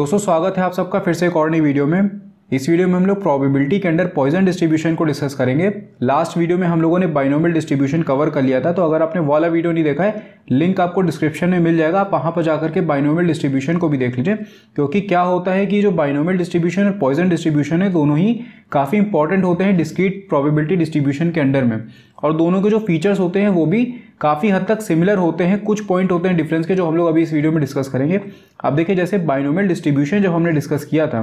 दोस्तों स्वागत है आप सबका फिर से एक और नई वीडियो में इस वीडियो में हम लोग प्रोबेबिलिटी के अंडर पॉइजन डिस्ट्रीब्यूशन को डिस्कस करेंगे लास्ट वीडियो में हम लोगों ने बाइनोमियल डिस्ट्रीब्यूशन कवर कर लिया था तो अगर आपने वाला वीडियो नहीं देखा है लिंक आपको डिस्क्रिप्शन में मिल जाएगा आप वहाँ पर जाकर के बाइनोमियल डिस्ट्रीब्यूशन को भी देख लीजिए क्योंकि क्या होता है कि जो बाइनोमियल डिस्ट्रीब्यूशन और पॉइजन डिस्ट्रीब्यूशन है दोनों ही काफ़ी इंपॉर्टेंट होते हैं डिस्क्रीट प्रोबेबिलिटी डिस्ट्रीब्यूशन के अंडर में और दोनों के जो फीचर्स होते हैं वो भी काफ़ी हद तक सिमिलर होते हैं कुछ पॉइंट होते हैं डिफरेंस के जो हम लोग अभी इस वीडियो में डिस्कस करेंगे आप देखिए जैसे बाइनोमियल डिस्ट्रीब्यूशन जब हमने डिस्कस किया था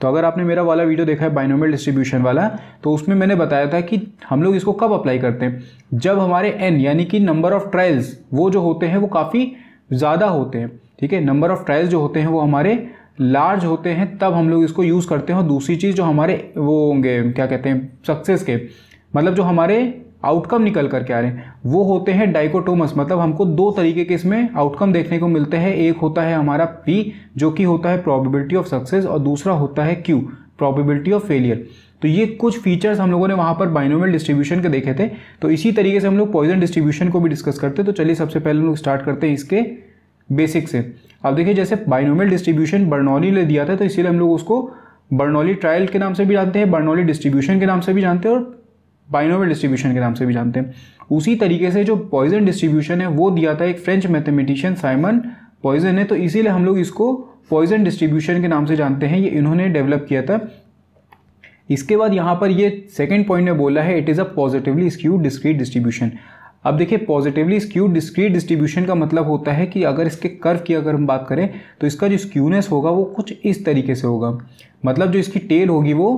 तो अगर आपने मेरा वाला वीडियो देखा है बाइनोमियल डिस्ट्रीब्यूशन वाला तो उसमें मैंने बताया था कि हम लोग इसको कब अप्लाई करते हैं जब हमारे एन यानी कि नंबर ऑफ ट्रायल्स वो जो होते हैं वो काफ़ी ज़्यादा होते हैं ठीक है नंबर ऑफ ट्रायल्स जो होते हैं वो हमारे लार्ज होते हैं तब हम लोग इसको यूज़ करते हैं और दूसरी चीज़ जो हमारे वो होंगे क्या कहते हैं सक्सेस के मतलब जो हमारे आउटकम निकल करके आ रहे हैं वो होते हैं डाइकोटोमस मतलब हमको दो तरीके के इसमें आउटकम देखने को मिलते हैं एक होता है हमारा पी जो कि होता है प्रॉबिलिटी ऑफ सक्सेस और दूसरा होता है क्यू प्रॉबिलिटी ऑफ फेलियर तो ये कुछ फीचर्स हम लोगों ने वहाँ पर बाइनोमियल डिस्ट्रीब्यूशन के देखे थे तो इसी तरीके से हम लोग पॉइजन डिस्ट्रीब्यूशन को भी डिस्कस करते हैं तो चलिए सबसे पहले हम लोग स्टार्ट करते हैं इसके बेसिक से अब देखिए जैसे बाइनोमियल डिस्ट्रीब्यूशन बर्नौली ने दिया था तो इसीलिए हम लोग उसको बर्नौली ट्रायल के नाम से भी जानते हैं बर्नौली डिस्ट्रीब्यूशन के नाम से भी जानते हैं और बाइनोवल डिस्ट्रीब्यूशन के नाम से भी जानते हैं उसी तरीके से जो पॉइजन डिस्ट्रीब्यूशन है वो दिया था एक फ्रेंच मैथमेटिशियन साइमन पॉइजन है तो इसीलिए हम लोग इसको पॉइजन डिस्ट्रीब्यूशन के नाम से जानते हैं ये इन्होंने डेवलप किया था इसके बाद यहाँ पर ये सेकेंड पॉइंट में बोला है it is a positively skew discrete distribution अब देखिए पॉजिटिवली स्क्यू डिस्क्रीट डिस्ट्रीब्यूशन का मतलब होता है कि अगर इसके कर्व की अगर हम बात करें तो इसका जो स्क्यूनेस होगा वो कुछ इस तरीके से होगा मतलब जो इसकी टेल होगी वो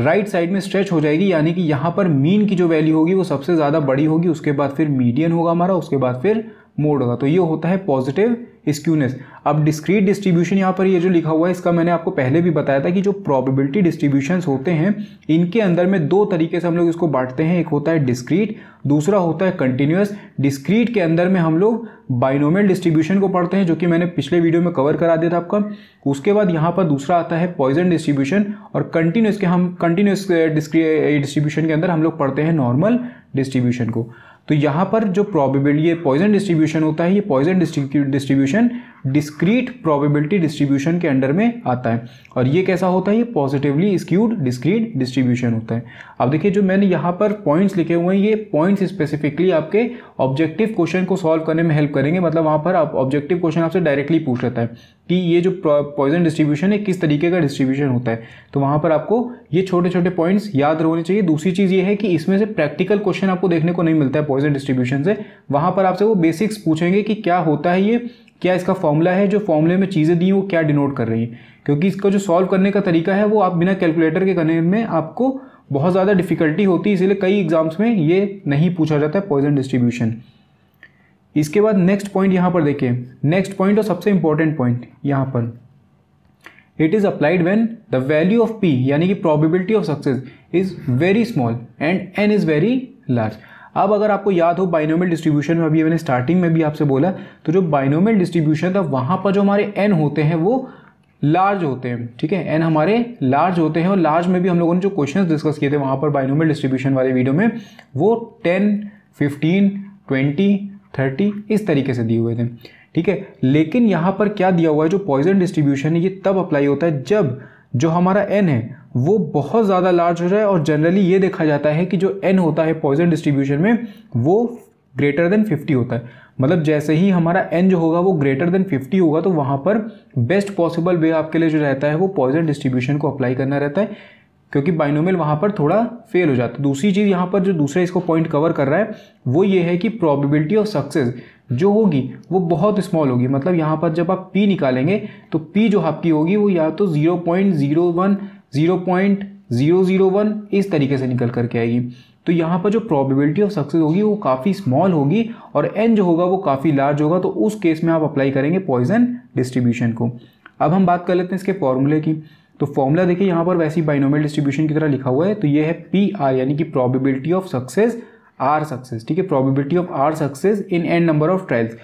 राइट right साइड में स्ट्रेच हो जाएगी यानी कि यहाँ पर मीन की जो वैल्यू होगी वो सबसे ज़्यादा बड़ी होगी उसके बाद फिर मीडियन होगा हमारा उसके बाद फिर मोड होगा तो ये होता है पॉजिटिव स्क्यूनेस अब डिस्क्रीट डिस्ट्रीब्यूशन यहाँ पर ये जो लिखा हुआ है इसका मैंने आपको पहले भी बताया था कि जो प्रोबेबिलिटी डिस्ट्रीब्यूशंस होते हैं इनके अंदर में दो तरीके से हम लोग इसको बांटते हैं एक होता है डिस्क्रीट दूसरा होता है कंटिन्यूस डिस्क्रीट के अंदर में हम लोग बाइनोमियल डिस्ट्रीब्यूशन को पढ़ते हैं जो कि मैंने पिछले वीडियो में कवर करा दिया था आपका उसके बाद यहाँ पर दूसरा आता है पॉइजन डिस्ट्रीब्यूशन और कंटिन्यूस के हम कंटिन्यूस डिस्ट्रीब्यूशन eh, eh, के अंदर हम लोग पढ़ते हैं नॉर्मल डिस्ट्रीब्यूशन को तो यहाँ पर जो प्रॉबिबिलिटी ये पॉइजन डिस्ट्रीब्यूशन होता है ये Poisson distribution discrete probability distribution के अंडर में आता है और ये कैसा होता है ये पॉजिटिवली स्क्यूड डिस्क्रीट डिस्ट्रीब्यूशन होता है अब देखिए जो मैंने यहाँ पर पॉइंट्स लिखे हुए हैं ये पॉइंट्स स्पेसिफिकली आपके ऑब्जेक्टिव क्वेश्चन को सॉल्व करने में हेल्प करेंगे मतलब वहाँ पर आप ऑब्जेक्टिव क्वेश्चन आपसे डायरेक्टली पूछ लेता है कि ये जो पॉइजन डिस्ट्रीब्यूशन है किस तरीके का डिस्ट्रीब्यूशन होता है तो वहाँ पर आपको ये छोटे छोटे पॉइंट्स याद होने चाहिए दूसरी चीज़ ये है कि इसमें से प्रैक्टिकल क्वेश्चन आपको देखने को नहीं मिलता है पॉइजन डिस्ट्रीब्यूशन से वहाँ पर आपसे वो बेसिक्स पूछेंगे कि क्या होता है ये क्या इसका फॉर्मूला है जो फॉर्मूले में चीज़ें दी वो क्या डिनोट कर रही हैं क्योंकि इसका जो सॉल्व करने का तरीका है वो आप बिना कैलकुलेटर के करने में आपको बहुत ज़्यादा डिफिकल्टी होती है इसीलिए कई एग्जाम्स में ये नहीं पूछा जाता है पॉइजन डिस्ट्रीब्यूशन इसके बाद नेक्स्ट पॉइंट यहाँ पर देखिए नेक्स्ट पॉइंट और सबसे इंपॉर्टेंट पॉइंट यहाँ पर it is applied when the value of P यानी कि probability of success is very small and N is very large अब अगर आपको याद हो बाइनोमियल डिस्ट्रीब्यूशन में अभी मैंने स्टार्टिंग में भी आपसे बोला तो जो बाइनोमियल डिस्ट्रीब्यूशन था वहाँ पर जो हमारे एन होते हैं वो लार्ज होते हैं ठीक है एन हमारे लार्ज होते हैं और लार्ज में भी हम लोगों ने जो क्वेश्चंस डिस्कस किए थे वहाँ पर बाइनोमियल डिस्ट्रीब्यूशन वाले वीडियो में वो टेन फिफ्टीन ट्वेंटी थर्टी इस तरीके से दिए हुए थे ठीक है लेकिन यहाँ पर क्या दिया हुआ है जो पॉइजन डिस्ट्रीब्यूशन है ये तब अप्लाई होता है जब जो हमारा एन है वो बहुत ज़्यादा लार्ज हो जाए और जनरली ये देखा जाता है कि जो एन होता है पॉइजन डिस्ट्रीब्यूशन में वो ग्रेटर देन 50 होता है मतलब जैसे ही हमारा एन जो होगा वो ग्रेटर देन 50 होगा तो वहाँ पर बेस्ट पॉसिबल वे आपके लिए जो रहता है वो पॉइजन डिस्ट्रीब्यूशन को अप्लाई करना रहता है क्योंकि बाइनोमियल वहाँ पर थोड़ा फेल हो जाता है दूसरी चीज़ यहाँ पर जो दूसरा इसको पॉइंट कवर कर रहा है वो ये है कि प्रॉबिबिलिटी ऑफ सक्सेस जो होगी वो बहुत स्मॉल होगी मतलब यहाँ पर जब आप पी निकालेंगे तो पी जो आपकी होगी वो या तो zero point zero one zero point zero zero one इस तरीके से निकल करके आएगी तो यहाँ पर जो प्रॉबिबिलिटी ऑफ सक्सेस होगी वो काफ़ी स्मॉल होगी और एन जो होगा वो काफ़ी लार्ज होगा तो उस केस में आप अप्लाई करेंगे पॉइजन डिस्ट्रीब्यूशन को अब हम बात कर लेते हैं इसके फॉर्मूले की तो फॉर्मूला देखिए यहाँ पर वैसी बाइनोमियल डिस्ट्रीब्यूशन की तरह लिखा हुआ है तो ये है पी आर यानी कि probability of success R success ठीक है probability of R success in N number of trials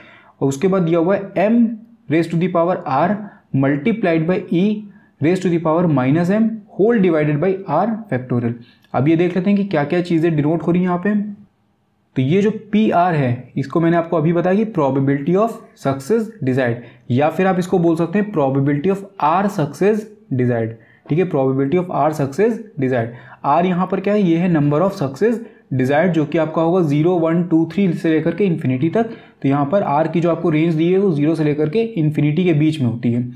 और उसके बाद दिया हुआ है M raise to the power R multiplied by E raise to the power minus M whole divided by R factorial अब ये देख लेते हैं कि क्या क्या चीज़ें डिनोट हो रही हैं यहाँ पे तो ये जो पी आर है इसको मैंने आपको अभी बताया कि प्रोबेबिलिटी ऑफ सक्सेस डिजायर्ड या फिर आप इसको बोल सकते हैं probability of R success desired ठीक है probability of R success desired R यहाँ पर क्या है ये है नंबर ऑफ सक्सेस डिजायर्ड जो कि आपका होगा जीरो वन टू थ्री से लेकर के इन्फिनिटी तक तो यहाँ पर आर की जो आपको रेंज दी है वो जीरो से लेकर के इन्फिनिटी के बीच में होती है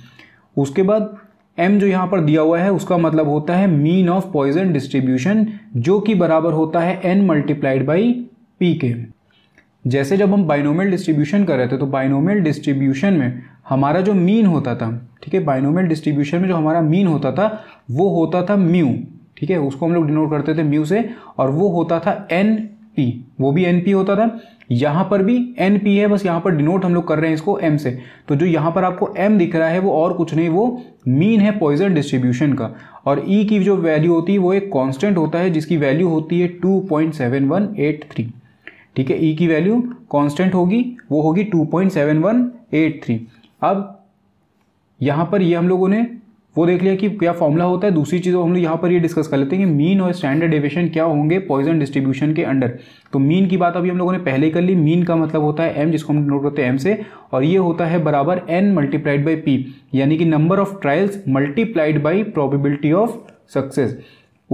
उसके बाद एम जो यहाँ पर दिया हुआ है उसका मतलब होता है मीन ऑफ पॉइजन डिस्ट्रीब्यूशन जो कि बराबर होता है एन मल्टीप्लाइड बाई पी के जैसे जब हम बाइनोमियल डिस्ट्रीब्यूशन कर रहे थे तो बाइनोमियल डिस्ट्रीब्यूशन में हमारा जो मीन होता था ठीक है बाइनोमियल डिस्ट्रीब्यूशन में जो हमारा मीन होता था वो होता था म्यू ठीक है उसको हम लोग डिनोट करते थे म्यू से और वो होता था एन पी वो भी एन पी होता था यहाँ पर भी एन पी है बस यहाँ पर डिनोट हम लोग कर रहे हैं इसको एम से तो जो यहाँ पर आपको एम दिख रहा है वो और कुछ नहीं वो मीन है पॉइजन डिस्ट्रीब्यूशन का और ई e की जो वैल्यू होती है वो एक कॉन्स्टेंट होता है जिसकी वैल्यू होती है थ्री ठीक है ई e की वैल्यू कॉन्स्टेंट होगी वो होगी थ्री अब यहाँ पर ये हम लोगों ने वो देख लिया कि क्या फॉर्मूला होता है दूसरी चीज़ हम लोग यहाँ पर ये डिस्कस कर लेते हैं कि मीन और स्टैंडर्ड डिवेशन क्या होंगे पॉइजन डिस्ट्रीब्यूशन के अंडर तो मीन की बात अभी हम लोगों ने पहले कर ली मीन का मतलब होता है एम जिसको हम नोट करते हैं एम से और ये होता है बराबर एन मल्टीप्लाइड बाई पी यानी कि number of trials multiplied by probability of success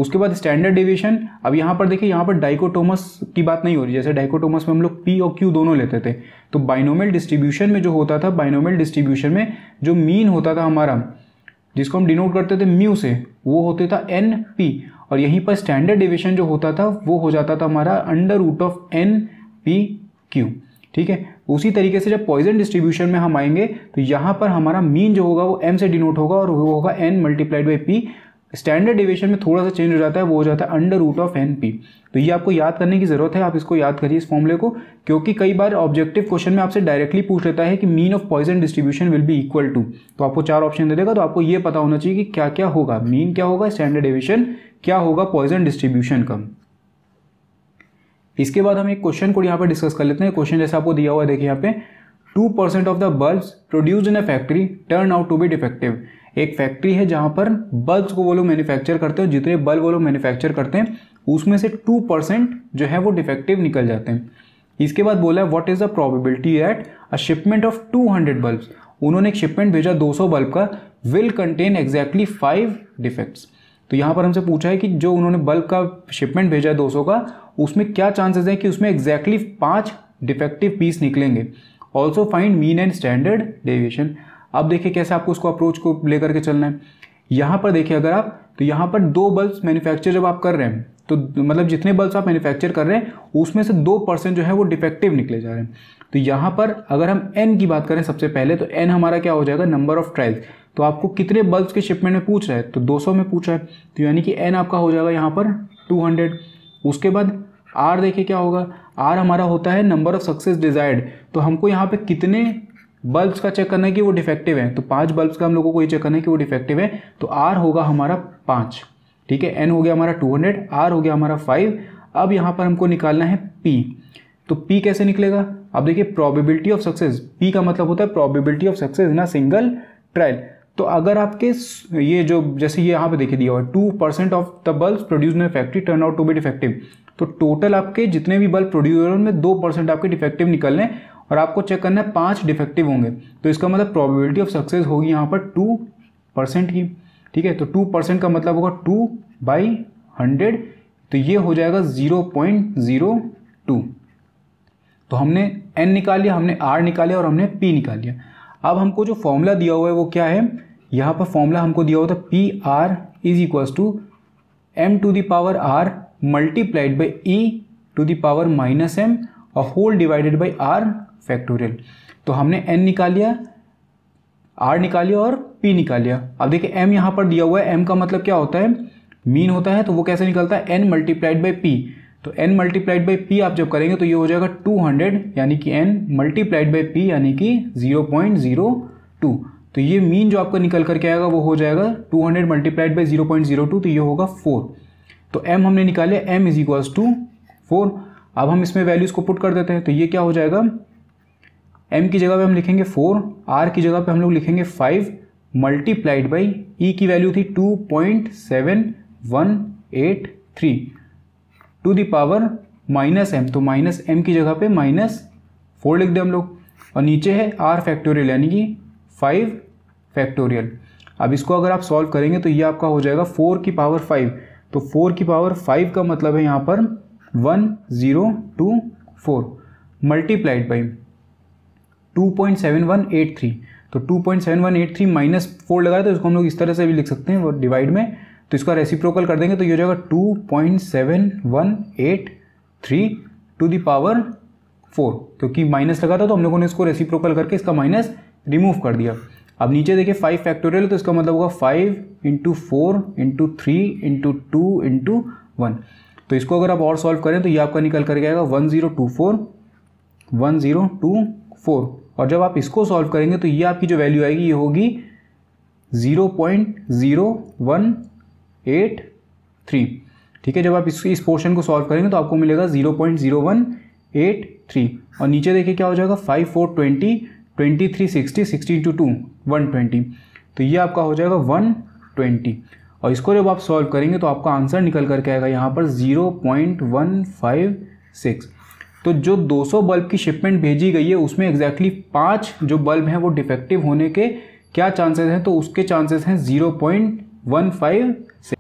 उसके बाद स्टैंडर्ड डिविएशन अब यहाँ पर देखिए यहाँ पर डाइकोटोमस की बात नहीं हो रही जैसे डाइकोटोमस में हम लोग पी और क्यू दोनों लेते थे तो बाइनोमल डिस्ट्रीब्यूशन में जो होता था बाइनोमल डिस्ट्रीब्यूशन में जो मीन होता था हमारा जिसको हम डिनोट करते थे म्यू से वो होते था एन पी और यहीं पर स्टैंडर्ड डिविएशन जो होता था वो हो जाता था हमारा under root of N P Q ठीक है उसी तरीके से जब पॉइजन डिस्ट्रीब्यूशन में हम आएंगे तो यहाँ पर हमारा मीन जो होगा वो एम से डिनोट होगा और वो होगा N multiplied by P standard deviation में थोड़ा सा चेंज हो जाता है वो हो जाता है under root of N P तो ये आपको याद करने की ज़रूरत है आप इसको याद करिए इस फॉर्मूले को क्योंकि कई बार ऑब्जेक्टिव क्वेश्चन में आपसे डायरेक्टली पूछ लेता है कि mean of Poisson distribution will be equal to तो आपको चार ऑप्शन दे देगा तो आपको ये पता होना चाहिए कि क्या क्या होगा मीन क्या होगा स्टैंडर्ड डिविएशन क्या होगा पॉइजन डिस्ट्रीब्यूशन का इसके बाद हम एक क्वेश्चन को यहाँ पर डिस्कस कर लेते हैं क्वेश्चन जैसे आपको दिया हुआ है देखिए यहाँ पे two percent of the bulb produce in a factory turn out to be defective एक फैक्ट्री है जहाँ पर बल्ब को वो लोग मैन्युफैक्चर करते हैं जितने बल्ब वो लोग मैन्युफैक्चर करते हैं उसमें से टू परसेंट जो है वो डिफेक्टिव निकल जाते हैं इसके बाद बोला है what is the probability at a shipment of two hundred bulb उन्होंने एक शिपमेंट भेजा दो सौ बल्ब का will contain exactly five defects तो यहाँ पर हमसे पूछा है कि जो उन्होंने बल्ब का शिपमेंट भेजा है दो सौ का उसमें क्या चांसेस हैं कि उसमें एग्जैक्टली पाँच डिफेक्टिव पीस निकलेंगे also find mean and standard deviation अब देखिए कैसे आपको उसको अप्रोच को लेकर के चलना है यहाँ पर देखिए अगर आप तो यहाँ पर दो बल्ब मैन्युफैक्चर जब आप कर रहे हैं तो मतलब जितने बल्ब आप मैन्युफैक्चर कर रहे हैं उसमें से दो परसेंट जो है वो डिफेक्टिव निकले जा रहे हैं तो यहाँ पर अगर हम एन की बात करें सबसे पहले तो एन हमारा क्या हो जाएगा नंबर ऑफ ट्रायल्स तो आपको कितने बल्ब के शिपमेंट में पूछ रहा है तो 200 में पूछा है तो यानी कि एन आपका हो जाएगा यहाँ पर हंड्रेड उसके बाद आर देखिए क्या होगा आर हमारा होता है नंबर ऑफ सक्सेस डिज़ायर्ड तो हमको यहाँ पे कितने बल्ब्स का चेक करना है कि वो डिफेक्टिव है तो पांच बल्ब्स का हम लोगों को ये चेक करना है कि वो डिफेक्टिव है तो आर होगा हमारा पाँच ठीक है एन हो गया हमारा टू हंड्रेड आर हो गया हमारा फाइव अब यहाँ पर हमको निकालना है पी तो पी कैसे निकलेगा अब देखिए प्रोबेबिलिटी ऑफ सक्सेस पी का मतलब होता है probability of success in single trial तो अगर आपके ये जो जैसे ये यहाँ पे देखिए दिया हुआ है two percent of the bulb produce in factory turn out to be defective तो टोटल आपके जितने भी बल्ब प्रोड्यूस हो रहे हैं उनमें दो परसेंट आपके डिफेक्टिव निकल रहे हैं और आपको चेक करना है पाँच डिफेक्टिव होंगे तो इसका मतलब प्रॉबिलिटी ऑफ सक्सेस होगी यहाँ पर टू परसेंट की ठीक है तो टू परसेंट का मतलब होगा टू बाई हंड्रेड तो ये हो जाएगा ज़ीरो पॉइंट ज़ीरो टू तो हमने एन निकाल लिया हमने आर निकाल लिया और हमने पी निकाल लिया अब हमको जो फॉर्मूला दिया हुआ है वो क्या है यहाँ पर फॉर्मूला हमको दिया हुआ था P R is equals to M to the power R multiplied by E to the power minus M और whole divided by R factorial तो हमने एन निकाल लिया आर निकाल लिया और पी निकाल लिया अब देखिए एम यहाँ पर दिया हुआ है एम का मतलब क्या होता है मीन होता है तो वो कैसे निकलता है एन मल्टीप्लाइड बाई पी तो एन मल्टीप्लाइड बाई पी आप जब करेंगे तो ये हो जाएगा टू हंड्रेड यानी कि एन मल्टीप्लाइड बाई पी यानी कि जीरो पॉइंट जीरो टू तो ये मीन जो आपका निकल करके आएगा वो हो जाएगा two hundred multiplied by zero point zero two तो ये होगा फोर तो एम हमने निकाले M is equals to four अब हम इसमें वैल्यूज़ को पुट कर देते हैं तो ये क्या हो जाएगा एम की जगह पे हम लिखेंगे फोर आर की जगह पे हम लोग लिखेंगे फाइव मल्टीप्लाइड बाई ई की वैल्यू थी two point seven one eight three to the power minus M तो माइनस एम की जगह पे माइनस फोर लिख दें हम लोग और नीचे है आर फैक्टोरियल यानी कि फाइव फैक्टोरियल अब इसको अगर आप सॉल्व करेंगे तो ये आपका हो जाएगा फोर की पावर फाइव तो फोर की पावर फाइव का मतलब है यहाँ पर one zero two four multiplied by two point seven one eight three तो two point seven one eight three minus four लगा तो इसको हम लोग इस तरह से भी लिख सकते हैं वो डिवाइड में तो इसका रेसिप्रोकल कर देंगे तो ये हो जाएगा two point seven one eight three to power four क्योंकि तो माइनस लगा था तो हम लोगों ने इसको रेसिप्रोकल करके इसका माइनस रिमूव कर दिया अब नीचे देखिए फाइव फैक्टोरियल तो इसका मतलब होगा five into four into three into two into one तो इसको अगर आप और सॉल्व करें तो ये आपका निकल कर गया one zero two four one zero two four और जब आप इसको सॉल्व करेंगे तो ये आपकी जो वैल्यू आएगी ये होगी zero point zero one eight three ठीक है जब आप इस पोर्शन को सॉल्व करेंगे तो आपको मिलेगा zero point zero one eight three और नीचे देखिए क्या हो जाएगा five four twenty twenty three sixty sixty two two one twenty तो ये आपका हो जाएगा वन ट्वेंटी और इसको जब आप सॉल्व करेंगे तो आपका आंसर निकल करके आएगा यहाँ पर zero point one five six तो जो 200 बल्ब की शिपमेंट भेजी गई है उसमें एग्जैक्टली पाँच जो बल्ब हैं वो डिफेक्टिव होने के क्या चांसेस हैं तो उसके चांसेस हैं ज़ीरो पॉइंट वन फाइव से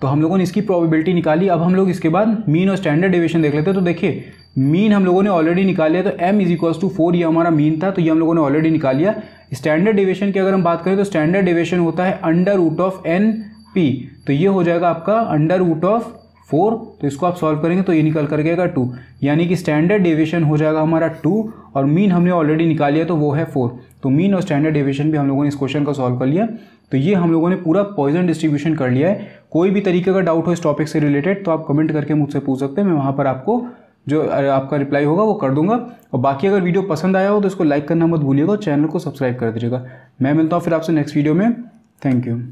तो हम लोगों ने इसकी प्रॉबिबिलिटी निकाली अब हम लोग इसके बाद मीन और स्टैंडर्ड डिवेशन देख लेते हैं तो देखिए मीन हम लोगों ने ऑलरेडी निकाल लिया तो m is equals to four ये हमारा मीन था तो ये हम लोगों ने ऑलरेडी निकाल लिया स्टैंडर्ड डिवेशन की अगर हम बात करें तो स्टैंडर्ड डिवेशन होता है under root of N P तो ये हो जाएगा आपका अंडर रूट ऑफ फोर तो इसको आप सॉल्व करेंगे तो ये निकल कर गएगा टू यानी कि स्टैंडर्ड डेविएशन हो जाएगा हमारा टू और मीन हमने ऑलरेडी निकाल लिया तो वो है फोर तो मीन और स्टैंडर्ड डेविएशन भी हम लोगों ने इस क्वेश्चन का सॉल्व कर लिया तो ये हम लोगों ने पूरा पॉइजन डिस्ट्रीब्यूशन कर लिया है कोई भी तरीके का डाउट हो इस टॉपिक से रिलेटेड तो आप कमेंट करके मुझसे पूछ सकते हैं मैं वहाँ पर आपको जो आपका रिप्लाई होगा वो कर दूंगा और बाकी अगर वीडियो पसंद आया हो तो इसको लाइक करना मत भूलिएगा चैनल को सब्सक्राइब कर दीजिएगा मैं मिलता हूँ फिर आपसे नेक्स्ट वीडियो में थैंक यू